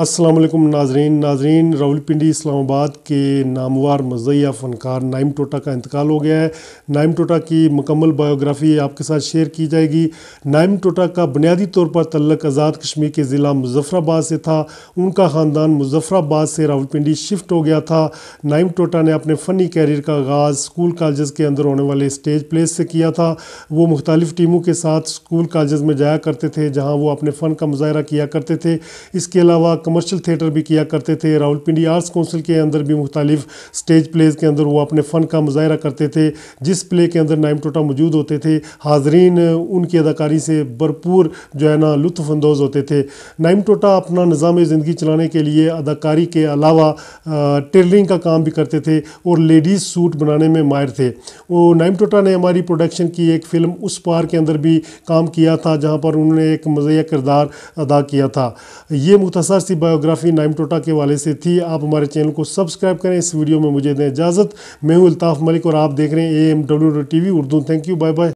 अस्सलाम वालेकुम नाजरीन नाजरीन रावलपिंडी इस्लामाबाद के नामवार मज़ैया फ़नकार नाइम टोटा का इंतकाल हो गया है नाइम टोटा की मुकम्मल बायोग्राफ़ी आपके साथ शेयर की जाएगी नाइम टोटा का बुनियादी तौर पर तल्लक आज़ाद कश्मीर के ज़िला मुजफ़राबाद से था उनका ख़ानदान मुजफ़राबाद से रावलपिंडी शिफ्ट हो गया था नाइम टोटा ने अपने फ़नी कैरियर का आगाज़ स्कूल कॉलेज के अंदर होने वाले स्टेज प्लेस से किया था वो मुख्तलिफ़ टीमों के साथ स्कूल कॉलेज में जाया करते थे जहाँ वो अपने फ़न का मुजाहरा किया करते थे इसके अलावा कमर्शियल थिएटर भी किया करते थे राहुल पिंडी आर्ट्स काउंसिल के अंदर भी मुख्तलिफ स्टेज प्लेज के अंदर वो अपने फ़न का मुजाहरा करते थे जिस प्ले के अंदर नाइम टोटा मौजूद होते थे हाजरीन उनकी अदाकारी से भरपूर जो है ना लुफानंदोज़ होते थे नाइम टोटा अपना निज़ाम ज़िंदगी चलाने के लिए अदाकारी के अलावा टेलरिंग का काम भी करते थे और लेडीज़ सूट बनाने में माहिर थे वो नाइम टोटा ने हमारी प्रोडक्शन की एक फ़िल्म उस पार के अंदर भी काम किया था जहाँ पर उन्होंने एक मज़िया किरदार अदा किया था ये मुख्तर ऐसी बायोग्राफी नाइम टोटा के वाले से थी आप हमारे चैनल को सब्सक्राइब करें इस वीडियो में मुझे दें इजाज़त मैं हूँ अल्ताफ़ मलिक और आप देख रहे हैं A M W T V Urdu thank you bye bye